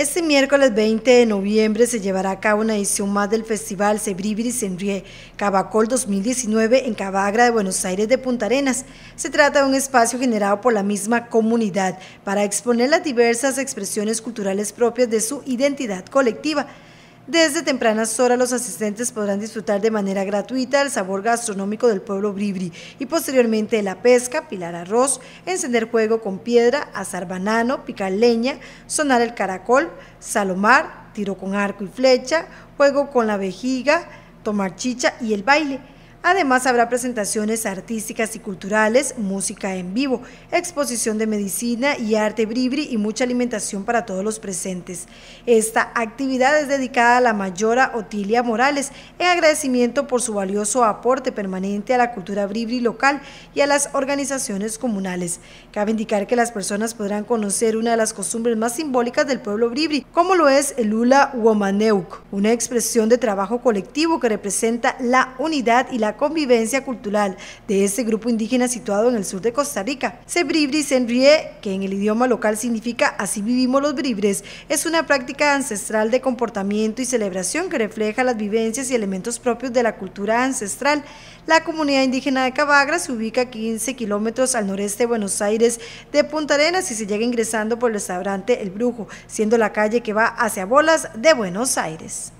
Este miércoles 20 de noviembre se llevará a cabo una edición más del Festival y Senrié Cabacol 2019 en Cabagra de Buenos Aires de Punta Arenas. Se trata de un espacio generado por la misma comunidad para exponer las diversas expresiones culturales propias de su identidad colectiva desde tempranas horas los asistentes podrán disfrutar de manera gratuita el sabor gastronómico del pueblo Bribri y posteriormente de la pesca, pilar arroz, encender juego con piedra, asar banano, picar leña, sonar el caracol, salomar, tiro con arco y flecha, juego con la vejiga, tomar chicha y el baile. Además habrá presentaciones artísticas y culturales, música en vivo, exposición de medicina y arte bribri y mucha alimentación para todos los presentes. Esta actividad es dedicada a la mayora Otilia Morales en agradecimiento por su valioso aporte permanente a la cultura bribri local y a las organizaciones comunales. Cabe indicar que las personas podrán conocer una de las costumbres más simbólicas del pueblo bribri, como lo es el Ula Womaneuk, una expresión de trabajo colectivo que representa la unidad y la convivencia cultural de ese grupo indígena situado en el sur de Costa Rica. Sebribri Senrie, que en el idioma local significa así vivimos los bribres, es una práctica ancestral de comportamiento y celebración que refleja las vivencias y elementos propios de la cultura ancestral. La comunidad indígena de Cabagra se ubica a 15 kilómetros al noreste de Buenos Aires de Punta Arenas y se llega ingresando por el restaurante El Brujo, siendo la calle que va hacia Bolas de Buenos Aires.